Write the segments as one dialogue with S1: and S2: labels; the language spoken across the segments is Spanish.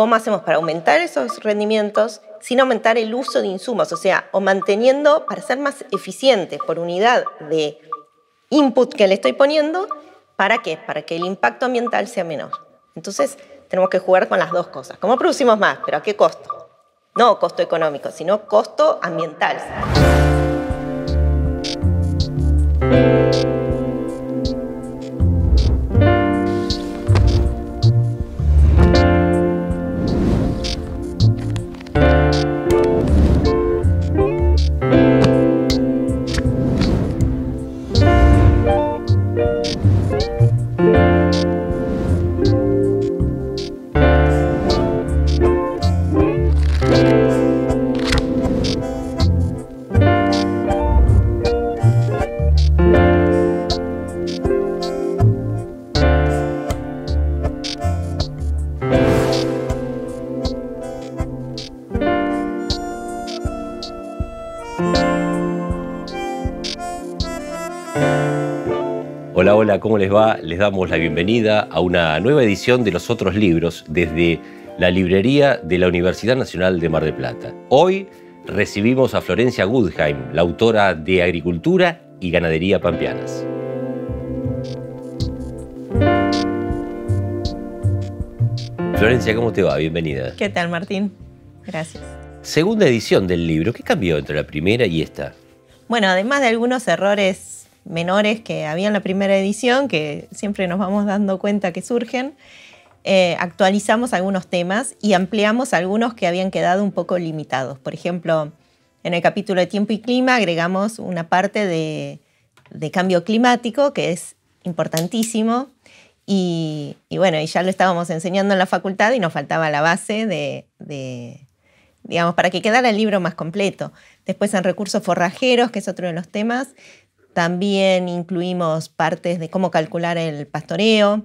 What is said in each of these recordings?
S1: ¿Cómo hacemos para aumentar esos rendimientos sin aumentar el uso de insumos? O sea, o manteniendo para ser más eficiente por unidad de input que le estoy poniendo, ¿para qué? Para que el impacto ambiental sea menor. Entonces, tenemos que jugar con las dos cosas. ¿Cómo producimos más? ¿Pero a qué costo? No costo económico, sino costo ambiental.
S2: ¿cómo les va? Les damos la bienvenida a una nueva edición de Los Otros Libros desde la librería de la Universidad Nacional de Mar de Plata. Hoy recibimos a Florencia Gudheim, la autora de Agricultura y Ganadería Pampeanas. Florencia, ¿cómo te va? Bienvenida.
S1: ¿Qué tal, Martín? Gracias.
S2: Segunda edición del libro. ¿Qué cambió entre la primera y esta?
S1: Bueno, además de algunos errores menores que había en la primera edición, que siempre nos vamos dando cuenta que surgen, eh, actualizamos algunos temas y ampliamos algunos que habían quedado un poco limitados. Por ejemplo, en el capítulo de tiempo y clima agregamos una parte de, cambio climático que es importantísimo. Y, bueno, y ya lo estábamos enseñando en la facultad y nos faltaba la base de, de digamos, para que quedara el libro más completo. Después en recursos forrajeros, que es otro de los temas, también incluimos partes de cómo calcular el pastoreo,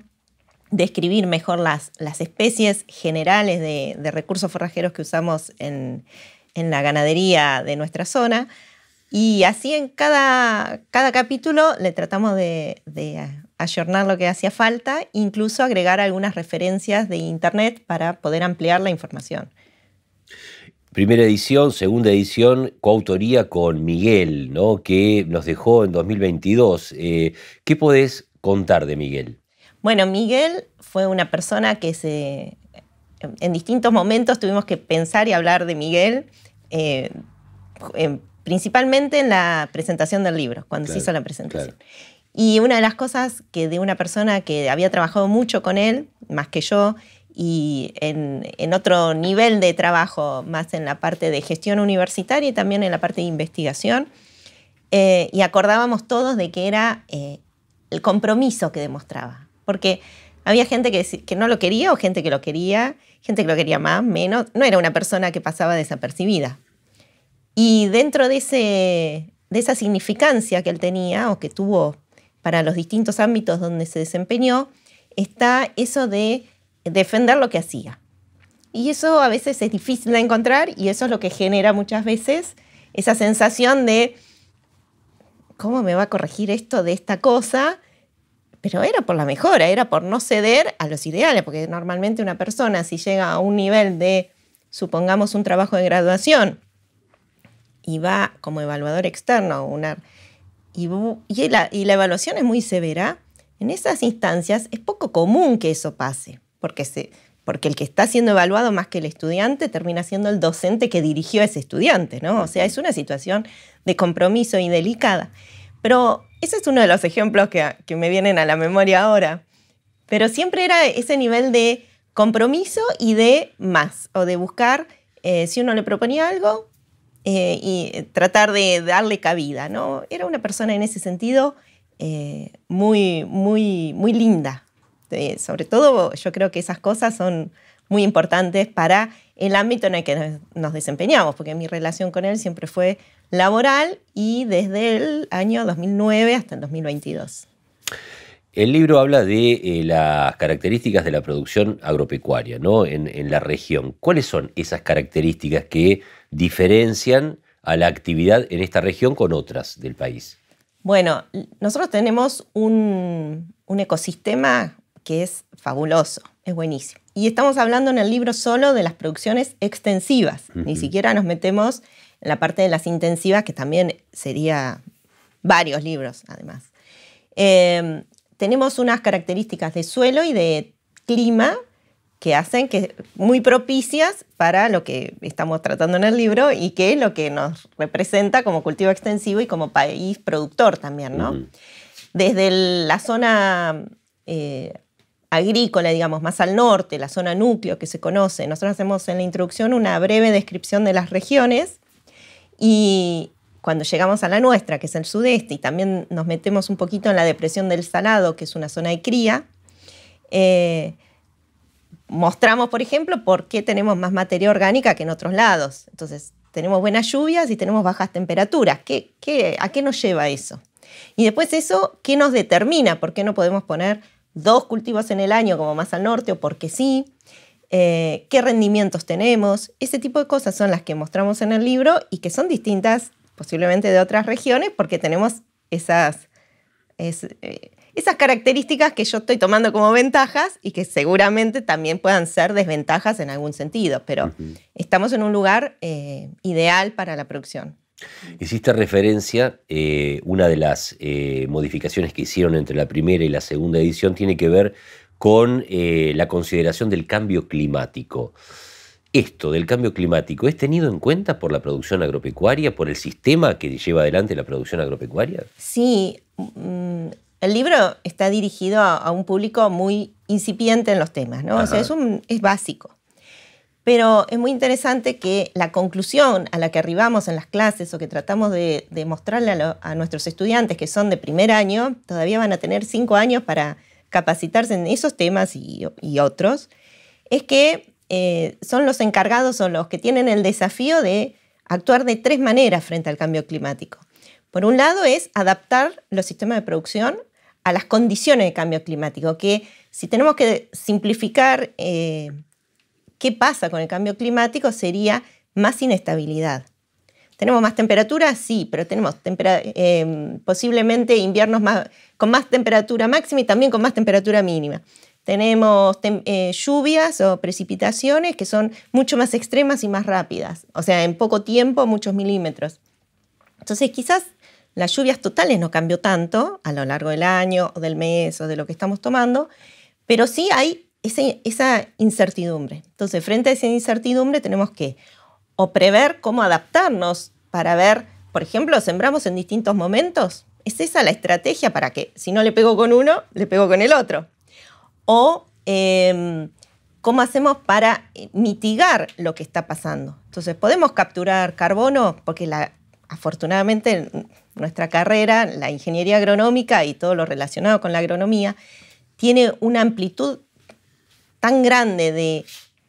S1: describir mejor las, las especies generales de, recursos forrajeros que usamos en, la ganadería de nuestra zona. Y así en cada, cada capítulo le tratamos de, de ayornar lo que hacía falta, incluso agregar algunas referencias de Internet para poder ampliar la información.
S2: Primera edición, segunda edición, coautoría con Miguel, ¿no? que nos dejó en 2022. Eh, ¿Qué podés contar de Miguel?
S1: Bueno, Miguel fue una persona que se... En distintos momentos tuvimos que pensar y hablar de Miguel, eh, principalmente en la presentación del libro, cuando se hizo la presentación. Y una de las cosas que de una persona que había trabajado mucho con él, más que yo, y en, otro nivel de trabajo, más en la parte de gestión universitaria y también en la parte de investigación. Eh, y acordábamos todos de que era eh, el compromiso que demostraba, porque había gente que, que, no lo quería o gente que lo quería, gente que lo quería más, menos, no era una persona que pasaba desapercibida. Y dentro de, ese, de esa significancia que él tenía o que tuvo para los distintos ámbitos donde se desempeñó, está eso de defender lo que hacía. Y eso a veces es difícil de encontrar y eso es lo que genera muchas veces esa sensación de, ¿cómo me va a corregir esto de esta cosa? Pero era por la mejora, era por no ceder a los ideales, porque normalmente una persona si llega a un nivel de, supongamos, un trabajo de graduación y va como evaluador externo y la evaluación es muy severa, en esas instancias es poco común que eso pase porque, se, porque el que está siendo evaluado más que el estudiante termina siendo el docente que dirigió a ese estudiante, ¿no? O sea, es una situación de compromiso y delicada. Pero ese es uno de los ejemplos que, me vienen a la memoria ahora. Pero siempre era ese nivel de compromiso y de más, o de buscar, eh, si uno le proponía algo, eh, y tratar de darle cabida, ¿no? Era una persona en ese sentido eh, muy, muy, muy linda, sobre todo yo creo que esas cosas son muy importantes para el ámbito en el que nos desempeñamos, porque mi relación con él siempre fue laboral y desde el año 2009 hasta el 2022.
S2: El libro habla de eh, las características de la producción agropecuaria ¿no? en, la región. ¿Cuáles son esas características que diferencian a la actividad en esta región con otras del país?
S1: Bueno, nosotros tenemos un, un ecosistema que es fabuloso, es buenísimo. Y estamos hablando en el libro solo de las producciones extensivas, ni siquiera nos metemos en la parte de las intensivas, que también sería varios libros además. Em, tenemos unas características de suelo y de clima que hacen que muy propicias para lo que estamos tratando en el libro y que es lo que nos representa como cultivo extensivo y como país productor también, ¿no? Desde la zona eh, agrícola, digamos, más al norte, la zona núcleo que se conoce. Nosotros hacemos en la introducción una breve descripción de las regiones y cuando llegamos a la nuestra, que es el sudeste, y también nos metemos un poquito en la depresión del Salado, que es una zona de cría, eh, mostramos, por ejemplo, por qué tenemos más materia orgánica que en otros lados. Entonces, tenemos buenas lluvias y tenemos bajas temperaturas. ¿Qué, a qué nos lleva eso? Y después eso, ¿qué nos determina? ¿Por qué no podemos poner dos cultivos en el año, como más al norte o porque sí, eh, qué rendimientos tenemos. Ese tipo de cosas son las que mostramos en el libro y que son distintas posiblemente de otras regiones porque tenemos esas, eh, esas características que yo estoy tomando como ventajas y que seguramente también puedan ser desventajas en algún sentido, pero estamos en un lugar eh, ideal para la producción.
S2: Hiciste referencia, eh, una de las eh, modificaciones que hicieron entre la primera y la segunda edición tiene que ver con eh, la consideración del cambio climático. Esto del cambio climático es tenido en cuenta por la producción agropecuaria, por el sistema que lleva adelante la producción agropecuaria?
S1: Sí, mm, el libro está dirigido a, un público muy incipiente en los temas, ¿no? es básico. Pero es muy interesante que la conclusión a la que arribamos en las clases o que tratamos de, mostrarle a, nuestros estudiantes que son de primer año, todavía van a tener cinco años para capacitarse en esos temas y, otros, es que eh, son los encargados o los que tienen el desafío de actuar de tres maneras frente al cambio climático. Por un lado es adaptar los sistemas de producción a las condiciones de cambio climático, que si tenemos que simplificar eh, qué pasa con el cambio climático sería más inestabilidad. ¿Tenemos más temperatura? Sí, pero tenemos em, posiblemente inviernos con más temperatura máxima y también con más temperatura mínima. Tenemos eh, lluvias o precipitaciones que son mucho más extremas y más rápidas, o sea, en poco tiempo, muchos milímetros. Entonces, quizás las lluvias totales no cambió tanto a lo largo del año o del mes o de lo que estamos tomando, pero sí hay esa, incertidumbre. Entonces, frente a esa incertidumbre tenemos que o prever cómo adaptarnos para ver, por ejemplo, sembramos en distintos momentos. Es esa la estrategia para que si no le pego con uno, le pego con el otro. O em, cómo hacemos para eh, mitigar lo que está pasando. Entonces, podemos capturar carbono porque afortunadamente nuestra carrera, la ingeniería agronómica y todo lo relacionado con la agronomía, tiene una amplitud tan grande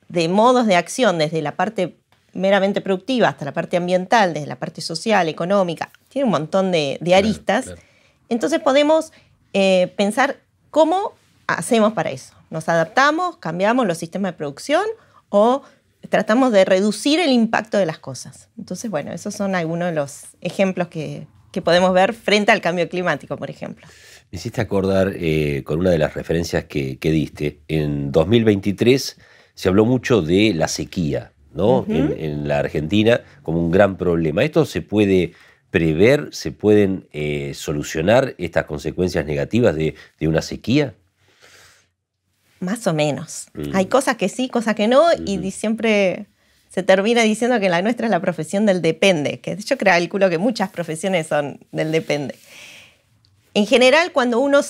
S1: de, modos de acción desde la parte meramente productiva hasta la parte ambiental, desde la parte social, económica, tiene un montón de, aristas. Entonces podemos eh, pensar cómo hacemos para eso. Nos adaptamos, cambiamos los sistemas de producción o tratamos de reducir el impacto de las cosas. Entonces, bueno, esos son algunos de los ejemplos que que podemos ver frente al cambio climático, por ejemplo.
S2: Me hiciste acordar eh, con una de las referencias que, diste. En 2023 se habló mucho de la sequía, ¿no? en, la Argentina como un gran problema. ¿Esto se puede prever, se pueden eh, solucionar estas consecuencias negativas de, una sequía?
S1: Más o menos. Mm. Hay cosas que sí, cosas que no, y siempre se termina diciendo que la nuestra es la profesión del depende, que yo calculo que muchas profesiones son del depende. En general, cuando uno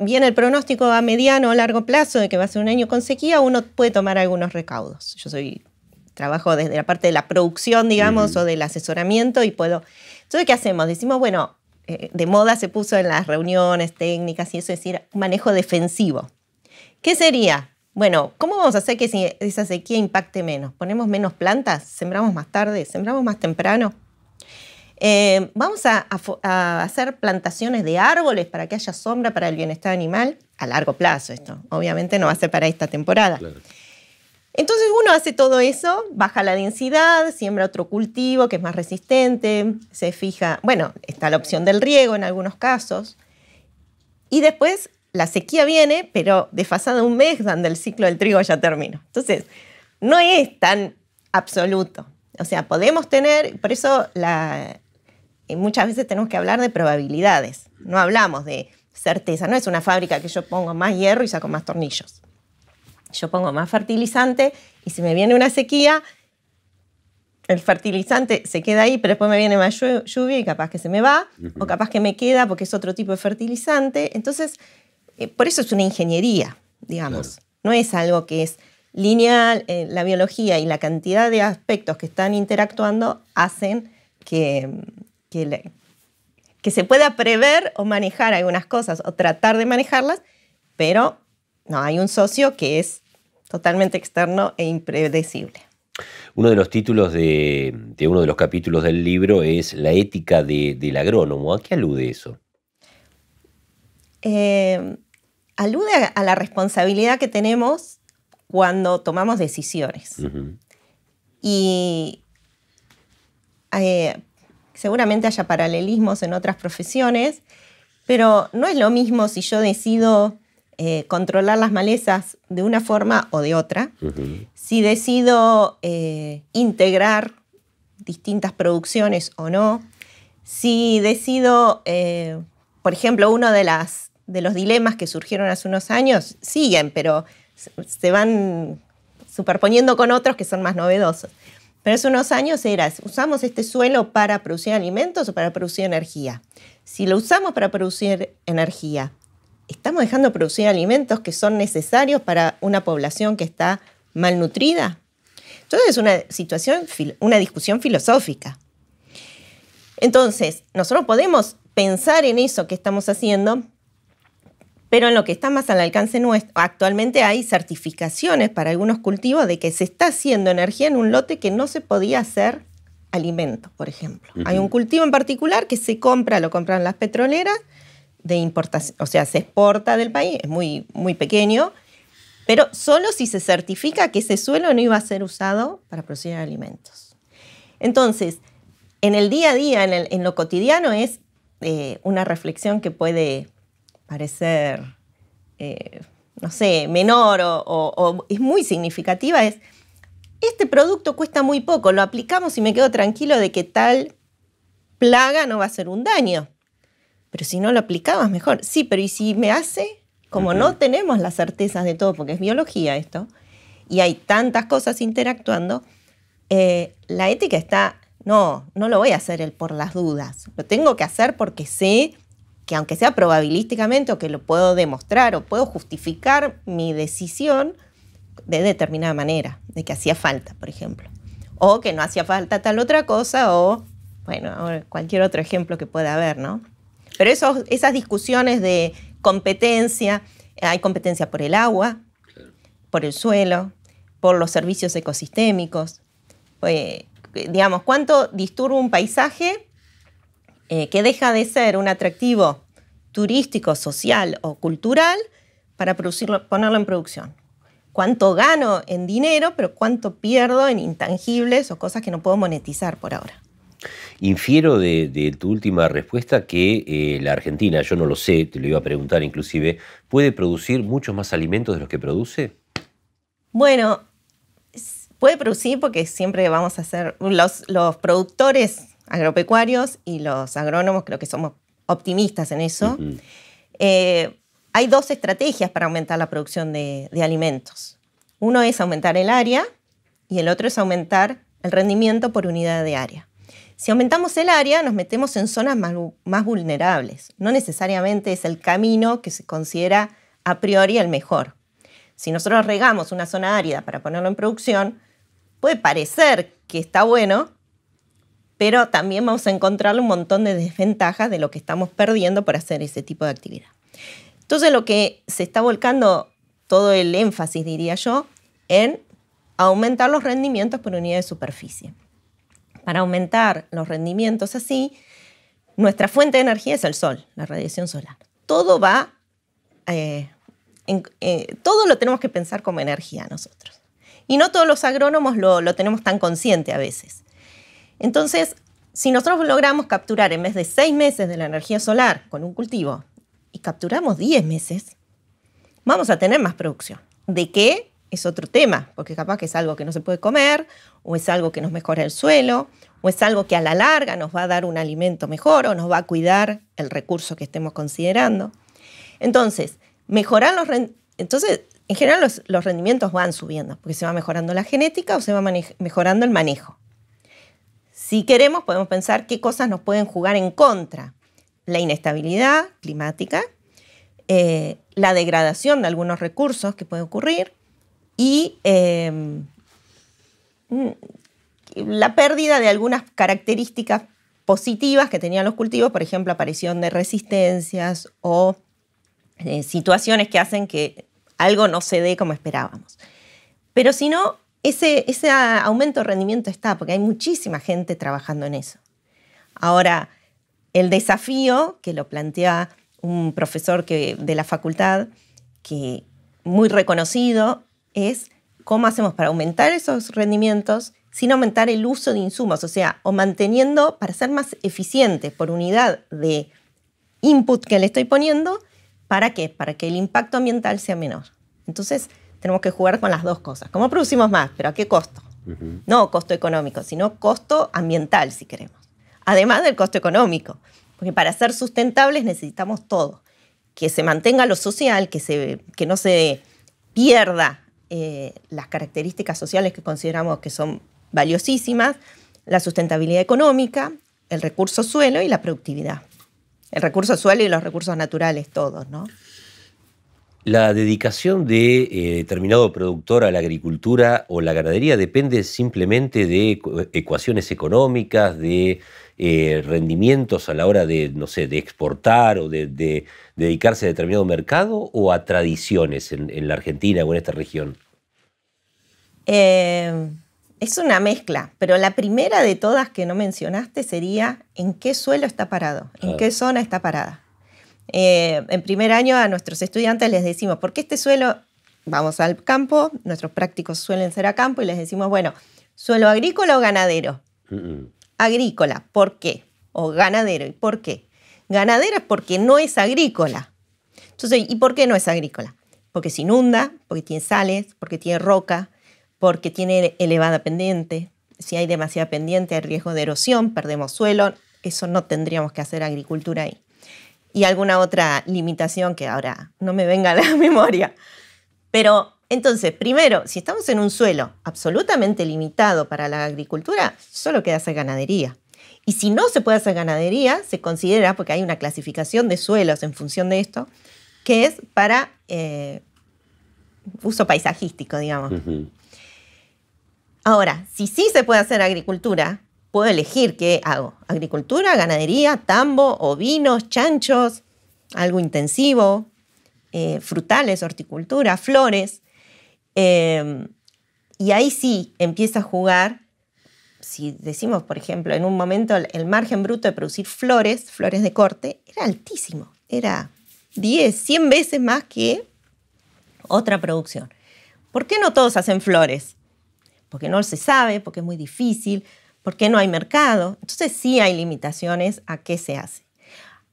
S1: viene el pronóstico a mediano o largo plazo de que va a ser un año con uno puede tomar algunos recaudos. Yo soy trabajo desde la parte de la producción, digamos, o del asesoramiento y puedo... Entonces, ¿qué hacemos? Decimos, bueno, eh, de moda se puso en las reuniones técnicas y eso es decir, manejo defensivo. ¿Qué sería? Bueno, ¿cómo vamos a hacer que esa sequía impacte menos? ¿Ponemos menos plantas? ¿Sembramos más tarde? ¿Sembramos más temprano? Eh, vamos a, hacer plantaciones de árboles para que haya sombra para el bienestar animal a largo plazo esto. Obviamente no va a ser para esta temporada. Entonces uno hace todo eso, baja la densidad, siembra otro cultivo que es más resistente, se fija, bueno, está la opción del riego en algunos casos, y después la sequía viene, pero desfasada un mes, donde el ciclo del trigo ya terminó. Entonces, no es tan absoluto. O sea, podemos tener, por eso eh, muchas veces tenemos que hablar de probabilidades. No hablamos de certeza. No es una fábrica que yo pongo más hierro y saco más tornillos. Yo pongo más fertilizante y si me viene una sequía, el fertilizante se queda ahí, pero después me viene más lluvia y capaz que se me va, o capaz que me queda porque es otro tipo de fertilizante. Entonces, eh, por eso es una ingeniería, digamos. No es algo que es lineal, eh, la biología y la cantidad de aspectos que están interactuando hacen que, que, se pueda prever o manejar algunas cosas o tratar de manejarlas, pero no, hay un socio que es totalmente externo e impredecible.
S2: Uno de los títulos de, uno de los capítulos del libro es La ética del agrónomo. ¿A qué alude eso?
S1: Em, alude a la responsabilidad que tenemos cuando tomamos decisiones. Y eh, seguramente haya paralelismos en otras profesiones, pero no es lo mismo si yo decido eh, controlar las malezas de una forma o de otra, si decido eh, integrar distintas producciones o no, si decido, por ejemplo, una de las de los dilemas que surgieron hace unos años siguen, pero se van superponiendo con otros que son más novedosos. Pero hace unos años era, ¿usamos este suelo para producir alimentos o para producir energía? Si lo usamos para producir energía, ¿estamos dejando de producir alimentos que son necesarios para una población que está malnutrida? Entonces es una situación, una discusión filosófica. Entonces, nosotros podemos pensar en eso que estamos haciendo pero en lo que está más al alcance nuestro, actualmente hay certificaciones para algunos cultivos de que se está haciendo energía en un lote que no se podía hacer alimento, por ejemplo. Hay un cultivo en particular que se compra, lo compran las petroleras, de importación, o sea, se exporta del país, es muy, muy pequeño, pero solo si se certifica que ese suelo no iba a ser usado para producir alimentos. Entonces, en el día a día, en, lo cotidiano, es eh, una reflexión que puede parecer, eh, no sé, menor o, es muy significativa es, este producto cuesta muy poco, lo aplicamos y me quedo tranquilo de que tal plaga no va a ser un daño. Pero si no lo aplicabas, mejor. Sí, pero ¿y si me hace? Como no tenemos las certezas de todo, porque es biología esto, y hay tantas cosas interactuando, eh, la ética está, no, no lo voy a hacer el por las dudas, lo tengo que hacer porque sé y aunque sea probabilísticamente o que lo puedo demostrar o puedo justificar mi decisión de determinada manera, de que hacía falta, por ejemplo, o que no hacía falta tal otra cosa o, bueno, cualquier otro ejemplo que pueda haber, ¿no? Pero esos, esas discusiones de competencia, hay competencia por el agua, por el suelo, por los servicios ecosistémicos. Eh, digamos, ¿cuánto disturba un paisaje eh, que deja de ser un atractivo turístico, social o cultural para ponerlo en producción. Cuánto gano en dinero, pero cuánto pierdo en intangibles o cosas que no puedo monetizar por ahora.
S2: Infiero de, tu última respuesta que eh, la Argentina, yo no lo sé, te lo iba a preguntar inclusive, ¿puede producir muchos más alimentos de los que produce?
S1: Bueno, puede producir porque siempre vamos a ser, los, los productores agropecuarios y los agrónomos creo que somos optimistas en eso. Eh, hay dos estrategias para aumentar la producción de, alimentos. Uno es aumentar el área y el otro es aumentar el rendimiento por unidad de área. Si aumentamos el área, nos metemos en zonas más, vulnerables. No necesariamente es el camino que se considera a priori el mejor. Si nosotros regamos una zona árida para ponerlo en producción, puede parecer que está bueno, pero también vamos a encontrar un montón de desventajas de lo que estamos perdiendo por hacer ese tipo de actividad. Entonces lo que se está volcando todo el énfasis, diría yo, en aumentar los rendimientos por unidad de superficie. Para aumentar los rendimientos así, nuestra fuente de energía es el sol, la radiación solar. Todo va, eh, eh, todo lo tenemos que pensar como energía nosotros. Y no todos los agrónomos lo tenemos tan consciente a veces. Entonces, si nosotros logramos capturar en vez de seis meses de la energía solar con un cultivo y capturamos diez meses, vamos a tener más producción. ¿De qué? Es otro tema, porque capaz que es algo que no se puede comer, o es algo que nos mejora el suelo, o es algo que a la larga nos va a dar un alimento mejor o nos va a cuidar el recurso que estemos considerando. Entonces, mejorar los entonces en general los rendimientos van subiendo, porque se va mejorando la genética o se va mejorando el manejo. Si queremos, podemos pensar qué cosas nos pueden jugar en contra. La inestabilidad climática, eh, la degradación de algunos recursos que puede ocurrir y em, mm, la pérdida de algunas características positivas que tenían los cultivos, por ejemplo, aparición de resistencias o eh, situaciones que hacen que algo no se dé como esperábamos. Pero si no, ese, aumento de rendimiento está, porque hay muchísima gente trabajando en eso. Ahora, el desafío que lo plantea un profesor de la facultad, que muy reconocido, es cómo hacemos para aumentar esos rendimientos sin aumentar el uso de insumos, o sea, o manteniendo para ser más eficiente por unidad de input que le estoy poniendo, ¿para qué? Para que el impacto ambiental sea menor. Entonces, tenemos que jugar con las dos cosas. ¿Cómo producimos más? ¿Pero a qué costo? No costo económico, sino costo ambiental, si queremos. Además del costo económico, porque para ser sustentables necesitamos todo. Que se mantenga lo social, que, no se pierda eh, las características sociales que consideramos que son valiosísimas, la sustentabilidad económica, el recurso suelo y la productividad. El recurso suelo y los recursos naturales, todos, ¿no?
S2: La dedicación de eh, determinado productor a la agricultura o la ganadería depende simplemente de ecuaciones económicas, de eh, rendimientos a la hora de, no sé, de exportar o de, dedicarse a determinado mercado o a tradiciones en, la Argentina o en esta región?
S1: Em, es una mezcla, pero la primera de todas que no mencionaste sería en qué suelo está parado, en ah. qué zona está parada. Eh, en primer año a nuestros estudiantes les decimos, ¿por qué este suelo? Vamos al campo, nuestros prácticos suelen ser a campo y les decimos, bueno, suelo agrícola o ganadero. Agrícola, ¿por qué? O ganadero, ¿y por qué? Ganadero es porque no es agrícola. Entonces, ¿y por qué no es agrícola? Porque se inunda, porque tiene sales, porque tiene roca, porque tiene elevada pendiente. Si hay demasiada pendiente, hay riesgo de erosión, perdemos suelo. Eso no tendríamos que hacer agricultura ahí y alguna otra limitación que ahora no me venga a la memoria. Pero entonces, primero, si estamos en un suelo absolutamente limitado para la agricultura, solo queda hacer ganadería. Y si no se puede hacer ganadería, se considera, porque hay una clasificación de suelos en función de esto, que es para eh, uso paisajístico, digamos. Ahora, si sí se puede hacer agricultura, puedo elegir qué hago. Agricultura, ganadería, tambo, ovinos, chanchos, algo intensivo, eh, frutales, horticultura, flores. Em, y ahí sí empieza a jugar, si decimos, por ejemplo, en un momento el margen bruto de producir flores, flores de corte, era altísimo, era 10, 100 veces más que otra producción. ¿Por qué no todos hacen flores? Porque no se sabe, porque es muy difícil, porque no hay mercado. Entonces sí hay limitaciones a qué se hace.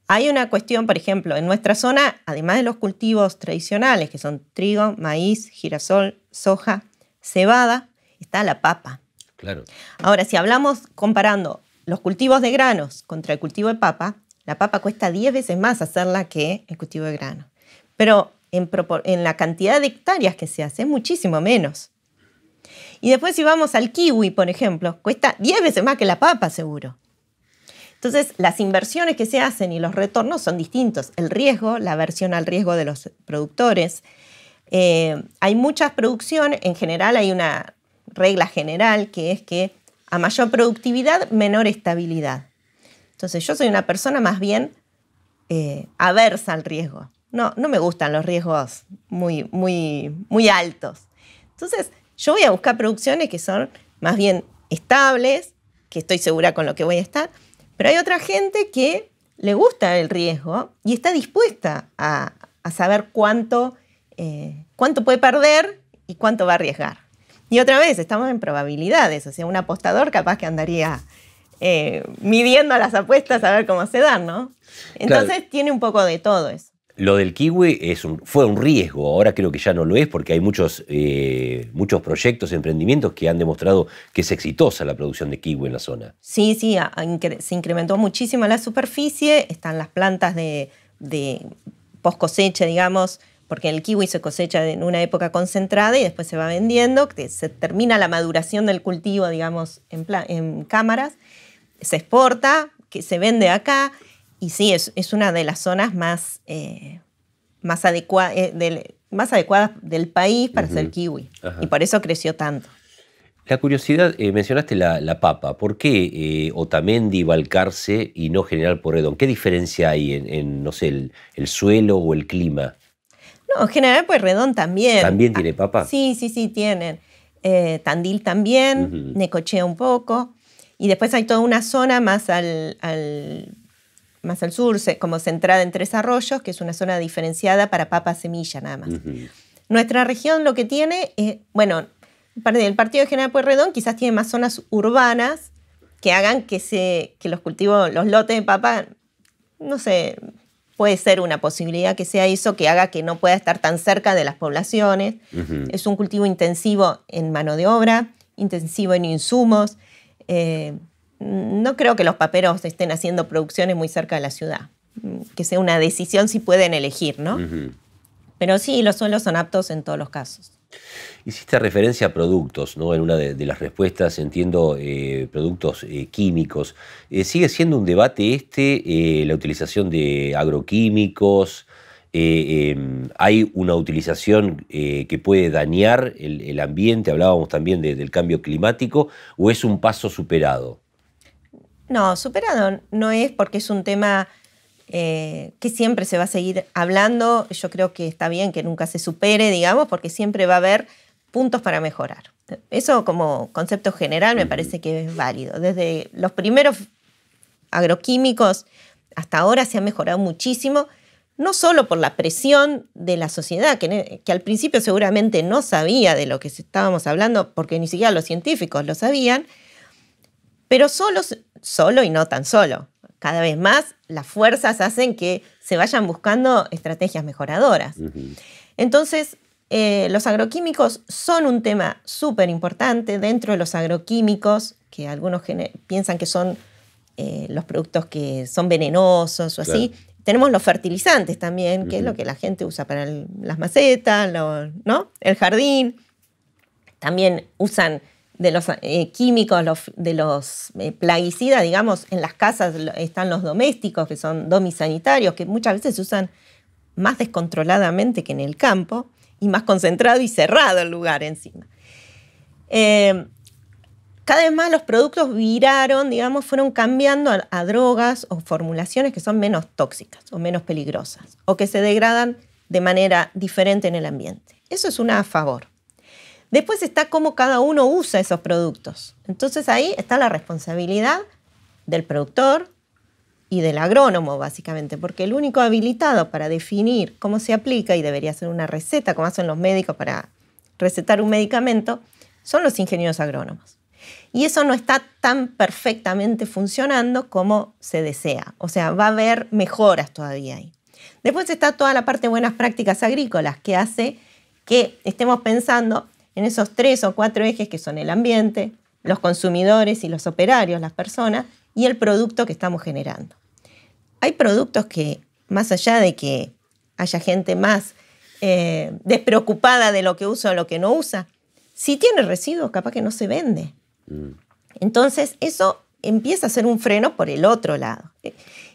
S1: Hay una cuestión, por ejemplo, en nuestra zona, además de los cultivos tradicionales, que son trigo, maíz, girasol, soja, cebada, está la papa. Claro. Ahora, si hablamos comparando los cultivos de granos contra el cultivo de papa, la papa cuesta 10 veces más hacerla que el cultivo de grano. Pero en, la cantidad de hectáreas que se hace, muchísimo menos. Y después si vamos al kiwi, por ejemplo, cuesta 10 veces más que la papa seguro. Entonces, las inversiones que se hacen y los retornos son distintos. El riesgo, la aversión al riesgo de los productores. Eh, hay muchas producciones, en general hay una regla general que es que a mayor productividad, menor estabilidad. Entonces, yo soy una persona más bien eh, aversa al riesgo. No, no me gustan los riesgos muy, muy, muy altos. Entonces, yo voy a buscar producciones que son más bien estables, que estoy segura con lo que voy a estar, pero hay otra gente que le gusta el riesgo y está dispuesta a, saber cuánto, eh, cuánto puede perder y cuánto va a arriesgar. Y otra vez, estamos en probabilidades, o sea, un apostador capaz que andaría eh, midiendo las apuestas a ver cómo se dan, ¿no? Entonces tiene un poco de todo eso.
S2: Lo del kiwi fue un riesgo, ahora creo que ya no lo es porque hay eh, muchos, proyectos, emprendimientos que han demostrado que es exitosa la producción de kiwi en la zona.
S1: Sí, sí, se incrementó muchísimo la superficie, están las plantas de, post cosecha, digamos, porque el kiwi se cosecha en una época concentrada y después se va vendiendo, se termina la maduración del cultivo, digamos, en, en cámaras, se exporta, que se vende acá y sí, es, una de las zonas más, eh, más, eh, más adecuadas del país para ser hacer kiwi. Y por eso creció tanto.
S2: La curiosidad, eh, mencionaste la, papa. ¿Por qué Otamendi, Balcarce y no General Porredón? ¿Qué diferencia hay en, no sé, el, suelo o el clima?
S1: No, General Redón también. ¿También tiene ah, papa? sí, sí, sí, tienen. Tandil también, Necochea un poco. Y después hay toda una zona más al más al sur, como centrada en Tres Arroyos, que es una zona diferenciada para papa semilla nada más. Nuestra región lo que tiene, es, bueno, el Partido de General Pueyrredón quizás tiene más zonas urbanas que hagan que, se, que los cultivos, los lotes de papa, no sé, puede ser una posibilidad que sea eso, que haga que no pueda estar tan cerca de las poblaciones. Es un cultivo intensivo en mano de obra, intensivo en insumos. Eh, no creo que los paperos estén haciendo producciones muy cerca de la ciudad. Que sea una decisión si pueden elegir, ¿no? Pero sí, los suelos son aptos en todos los casos.
S2: Hiciste referencia a productos, ¿no? En una de, las respuestas entiendo eh, productos eh, químicos. Eh, ¿Sigue siendo un debate este la utilización de agroquímicos? Em, ¿Hay una utilización que puede dañar el, ambiente? Hablábamos también del cambio climático. ¿O es un paso superado?
S1: No, superado no es porque es un tema eh, que siempre se va a seguir hablando. Yo creo que está bien que nunca se supere, digamos, porque siempre va a haber puntos para mejorar. Eso como concepto general me parece que es válido. Desde los primeros agroquímicos hasta ahora se ha mejorado muchísimo, no solo por la presión de la sociedad, que, que al principio seguramente no sabía de lo que estábamos hablando, porque ni siquiera los científicos lo sabían, pero solo solo y no tan solo. Cada vez más las fuerzas hacen que se vayan buscando estrategias mejoradoras. Entonces, eh, los agroquímicos son un tema súper importante dentro de los agroquímicos, que algunos piensan que son eh, los productos que son venenosos o así. Tenemos los fertilizantes también, que es lo que la gente usa para las macetas, ¿no? el jardín. También usan de los eh, químicos, de los eh, plaguicidas, digamos, en las casas están los domésticos, que son domisanitarios, que muchas veces se usan más descontroladamente que en el campo y más concentrado y cerrado el lugar encima. Eh, cada vez más los productos viraron, digamos, fueron cambiando a, drogas o formulaciones que son menos tóxicas o menos peligrosas o que se degradan de manera diferente en el ambiente. Eso es una a favor. Después está cómo cada uno usa esos productos. Entonces ahí está la responsabilidad del productor y del agrónomo, básicamente, porque el único habilitado para definir cómo se aplica, y debería ser una receta, como hacen los médicos para recetar un medicamento, son los ingenieros agrónomos. Y eso no está tan perfectamente funcionando como se desea. O sea, va a haber mejoras todavía ahí. Después está toda la parte de buenas prácticas agrícolas que hace que estemos pensando en esos tres o cuatro ejes que son el ambiente, los consumidores y los operarios, las personas, y el producto que estamos generando. Hay productos que, más allá de que haya gente más eh, despreocupada de lo que usa o lo que no usa, si tiene residuos, capaz que no se vende. Mm. Entonces, eso empieza a ser un freno por el otro lado.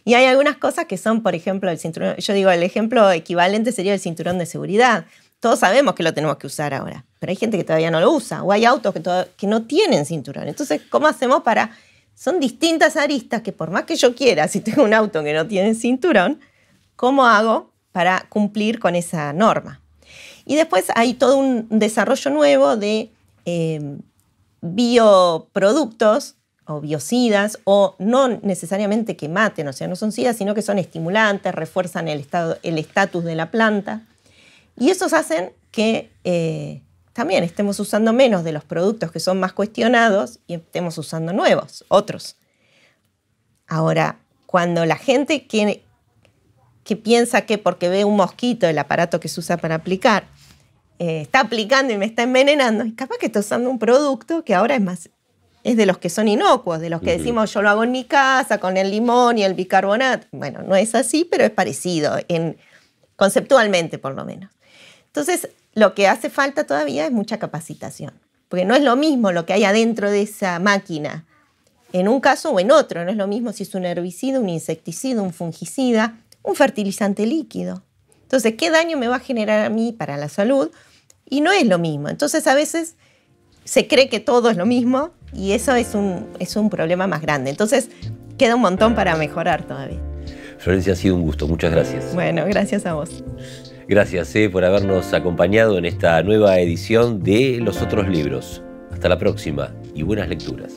S1: Y hay algunas cosas que son, por ejemplo, el cinturón, yo digo, el ejemplo equivalente sería el cinturón de seguridad todos sabemos que lo tenemos que usar ahora, pero hay gente que todavía no lo usa o hay autos que, no tienen cinturón. Entonces, ¿cómo hacemos para...? Son distintas aristas que por más que yo quiera, si tengo un auto que no tiene cinturón, ¿cómo hago para cumplir con esa norma? Y después hay todo un desarrollo nuevo de em, bioproductos o biocidas, o no necesariamente que maten, o sea, no son cidas, sino que son estimulantes, refuerzan el estatus el de la planta. Y esos hacen que eh, también estemos usando menos de los productos que son más cuestionados y estemos usando nuevos, otros. Ahora, cuando la gente que, piensa que porque ve un mosquito el aparato que se usa para aplicar, eh, está aplicando y me está envenenando, capaz que está usando un producto que ahora es más es de los que son inocuos, de los que decimos yo lo hago en mi casa con el limón y el bicarbonato. Bueno, no es así, pero es parecido, conceptualmente por lo menos. Entonces, lo que hace falta todavía es mucha capacitación, porque no es lo mismo lo que hay adentro de esa máquina en un caso o en otro, no es lo mismo si es un herbicida, un insecticida, un fungicida, un fertilizante líquido. Entonces, ¿qué daño me va a generar a mí para la salud? Y no es lo mismo. Entonces, a veces se cree que todo es lo mismo y eso es un, es un problema más grande. Entonces, queda un montón para mejorar todavía.
S2: Florencia, ha sido un gusto. Muchas gracias.
S1: Bueno, gracias a vos.
S2: Gracias por habernos acompañado en esta nueva edición de Los Otros Libros. Hasta la próxima y buenas lecturas.